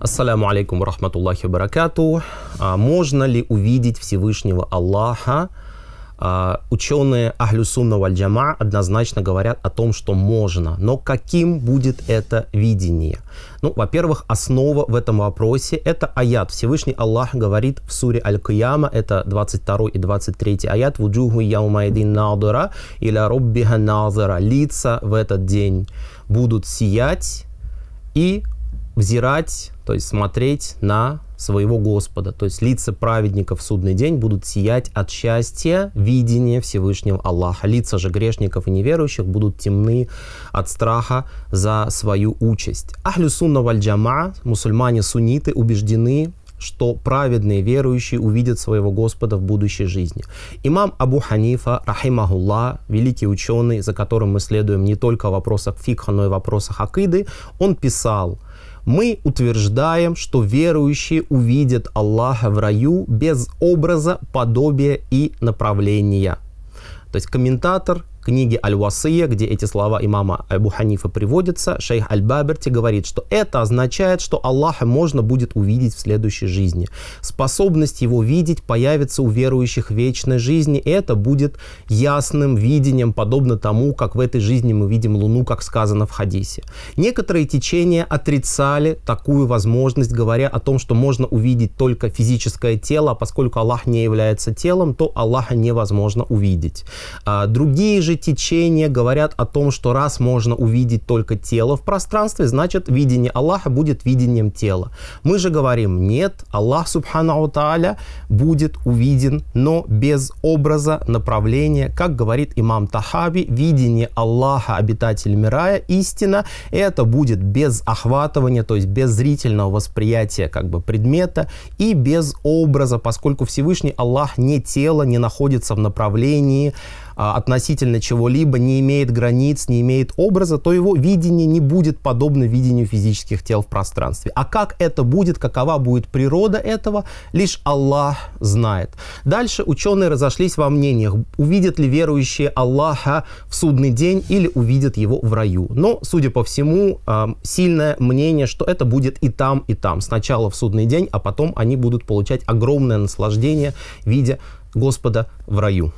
Ассаляму алейкум рахматуллахи баракату. А можно ли увидеть Всевышнего Аллаха? А, ученые Ахлюсунна Вальджама однозначно говорят о том, что можно. Но каким будет это видение? Ну, во-первых, основа в этом вопросе – это аят. Всевышний Аллах говорит в суре Аль-Кияма, это 22 и 23 аят, «Вуджуху яумайдин надура иля роббиха назара». Лица в этот день будут сиять и взирать, то есть смотреть на своего Господа. То есть лица праведников в судный день будут сиять от счастья видения Всевышнего Аллаха. Лица же грешников и неверующих будут темны от страха за свою участь. Ахлю сунна валь джама, мусульмане-сунниты, убеждены, что праведные верующие увидят своего Господа в будущей жизни. Имам Абу Ханифа, Рахимахулла, великий ученый, за которым мы следуем не только в вопросах фикха, но и в вопросах акиды, он писал – мы утверждаем, что верующие увидят Аллаха в раю без образа, подобия и направления. То есть комментатор книге Аль-Васия, где эти слова имама Абу Ханифа приводятся, шейх Аль-Баберти говорит, что это означает, что Аллаха можно будет увидеть в следующей жизни. Способность его видеть появится у верующих в вечной жизни, это будет ясным видением, подобно тому, как в этой жизни мы видим Луну, как сказано в хадисе. Некоторые течения отрицали такую возможность, говоря о том, что можно увидеть только физическое тело, а поскольку Аллах не является телом, то Аллаха невозможно увидеть. А, другие же же течения говорят о том, что раз можно увидеть только тело в пространстве, значит видение Аллаха будет видением тела. Мы же говорим, нет, Аллах Субхану Тааля будет увиден, но без образа, направления, как говорит имам Тахаби, видение Аллаха, обитатель Мирая, истина, это будет без охватывания, то есть без зрительного восприятия как бы предмета и без образа, поскольку Всевышний Аллах не тело, не находится в направлении, а, относительно чего-либо не имеет границ, не имеет образа, то его видение не будет подобно видению физических тел в пространстве. А как это будет, какова будет природа этого, лишь Аллах знает. Дальше ученые разошлись во мнениях, увидят ли верующие Аллаха в судный день или увидят его в раю. Но, судя по всему, а, сильное мнение, что это будет и там, и там. Сначала в судный день, а потом они будут получать огромное наслаждение, видя Господа в раю.